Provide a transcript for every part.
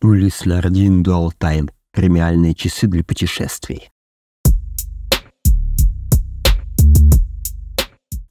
Улис Нардин Дуал Тайм. Премиальные часы для путешествий.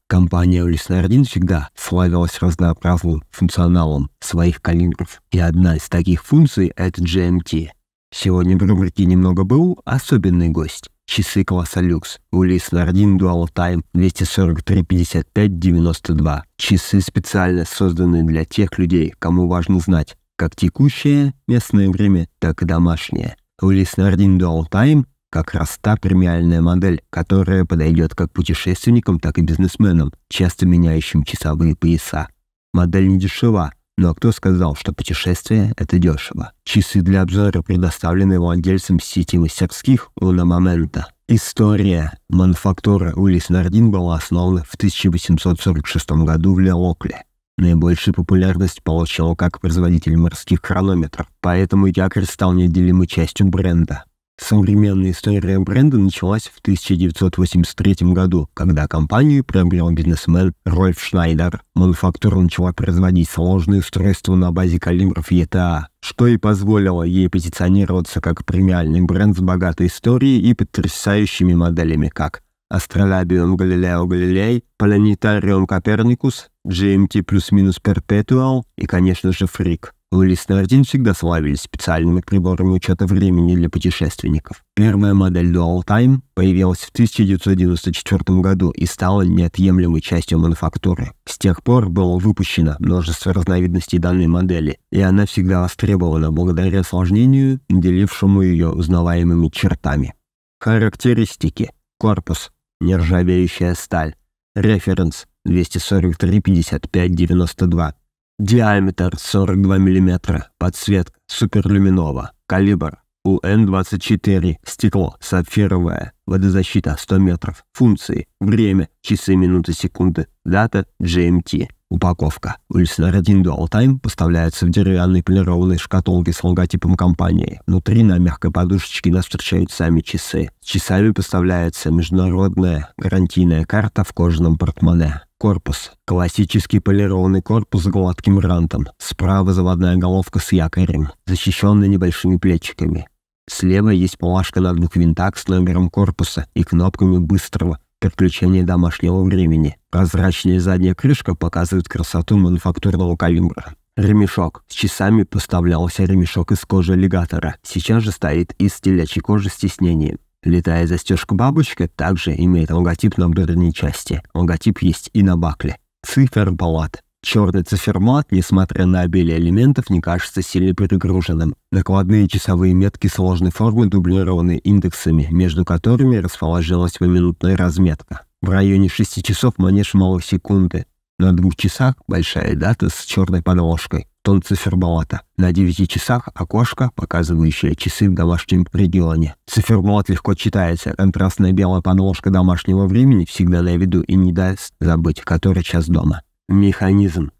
Компания Улис Нардин всегда славилась разнообразным функционалом своих калибров, и одна из таких функций — это GMT. Сегодня в рубрике «Немного был» особенный гость. Часы класса люкс. Улис Нардин Дуал Тайм 243-55-92. Часы специально созданы для тех людей, кому важно знать, как текущее местное время, так и домашнее. Луис Нардин Dual Time – как раз та премиальная модель, которая подойдет как путешественникам, так и бизнесменам, часто меняющим часовые пояса. Модель не дешева, но кто сказал, что путешествие – это дешево? Часы для обзора предоставлены владельцем сети мастерских «Луна Момента». История мануфактуры Уиллис Нардин была основана в 1846 году в Леокле. Наибольшую популярность получил как производитель морских хронометров, поэтому якорь стал неотделимой частью бренда. Современная история бренда началась в 1983 году, когда компанию приобрел бизнесмен Рольф Шнайдер. Мануфактура начала производить сложные устройства на базе калибров ETA, а, что и позволило ей позиционироваться как премиальный бренд с богатой историей и потрясающими моделями как Астролабиум Галилео Галилей, Планетариум Коперникус, GMT плюс-минус Перпетуал и, конечно же, Фрик. Луис Нардин всегда славились специальными приборами учета времени для путешественников. Первая модель Dual Time появилась в 1994 году и стала неотъемлемой частью мануфактуры. С тех пор было выпущено множество разновидностей данной модели, и она всегда востребована благодаря осложнению, делившему ее узнаваемыми чертами. Характеристики. Корпус Нержавеющая сталь. Референс 243-55-92. Диаметр 42 мм. Подсветка суперлюминова. Калибр УН-24. Стекло сапфировое. Водозащита 100 метров. Функции. Время. Часы, минуты, секунды. Дата GMT. Упаковка. Ульснер-1 Dual поставляется в деревянной полированной шкатулке с логотипом компании. Внутри на мягкой подушечке нас встречают сами часы. С часами поставляется международная гарантийная карта в кожаном портмоне. Корпус. Классический полированный корпус с гладким рантом. Справа заводная головка с якорем, защищенная небольшими плечиками. Слева есть плашка на двух винтах с номером корпуса и кнопками быстрого подключение домашнего времени. Прозрачная задняя крышка показывает красоту мануфактурного калибра. Ремешок. С часами поставлялся ремешок из кожи аллигатора. Сейчас же стоит из телячьей кожи стеснения. Летая застежка бабочка также имеет логотип на внутренней части. Логотип есть и на бакле. Циферблат. Черный циферблат, несмотря на обилие элементов, не кажется сильно перегруженным. Накладные часовые метки сложной формы дублированы индексами, между которыми расположилась поминутная разметка. В районе 6 часов манеж секунды, На двух часах большая дата с черной подложкой, тон циферблата. На 9 часах окошко, показывающее часы в домашнем пределе. Циферблат легко читается, контрастная белая подложка домашнего времени всегда на виду и не даст забыть, который час дома. Механизм.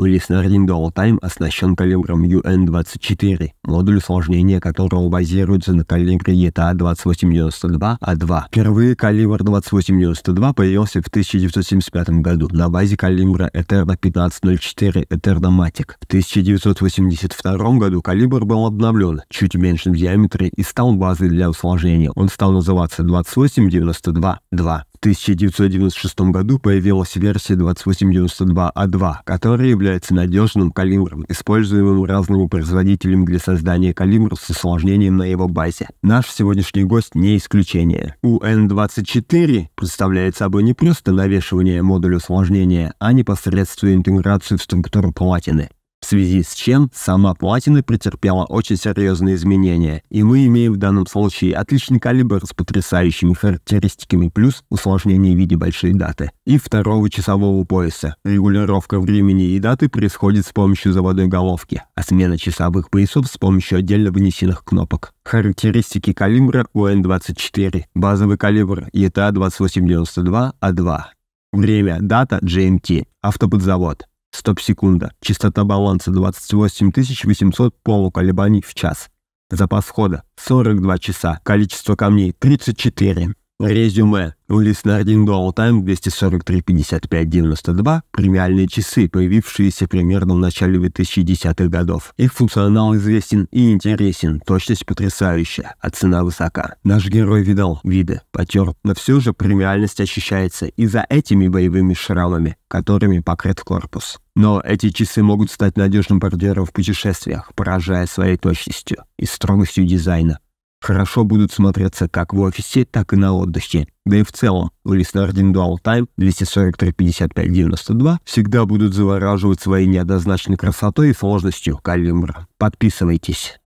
Лиснардин Dual Time оснащен калибром UN-24, модуль усложнения которого базируется на калибре ETA 2892A2. А Впервые калибр 2892 появился в 1975 году на базе калибра Eterna 1504 Eterna Matic. В 1982 году калибр был обновлен чуть в меньшем диаметре и стал базой для усложнения. Он стал называться 2892-2. В 1996 году появилась версия 2892А2, а которая является надежным калибром, используемым разными производителями для создания калибра с осложнением на его базе. Наш сегодняшний гость не исключение. UN24 представляет собой не просто навешивание модуля усложнения, а непосредственную интеграцию в структуру платины в связи с чем сама платина претерпела очень серьезные изменения, и мы имеем в данном случае отличный калибр с потрясающими характеристиками плюс усложнение в виде большой даты и второго часового пояса. Регулировка времени и даты происходит с помощью заводной головки, а смена часовых поясов с помощью отдельно вынесенных кнопок. Характеристики калибра УН-24. Базовый калибр ЕТА 2892А2. А Время, дата, GMT, автоподзавод. Стоп-секунда. Частота баланса 28800 полуколебаний в час. Запас хода 42 часа. Количество камней 34. Резюме. улиц на У Леснардин Голтайм 243-55-92 премиальные часы, появившиеся примерно в начале 2010-х годов. Их функционал известен и интересен, точность потрясающая, а цена высока. Наш герой видал виды, потер, но все же премиальность ощущается и за этими боевыми шрамами, которыми покрыт корпус. Но эти часы могут стать надежным бордером в путешествиях, поражая своей точностью и строгостью дизайна хорошо будут смотреться как в офисе, так и на отдыхе. Да и в целом, Лиснардин Dual Time 243-55-92 всегда будут завораживать своей неоднозначной красотой и сложностью калибра. Подписывайтесь.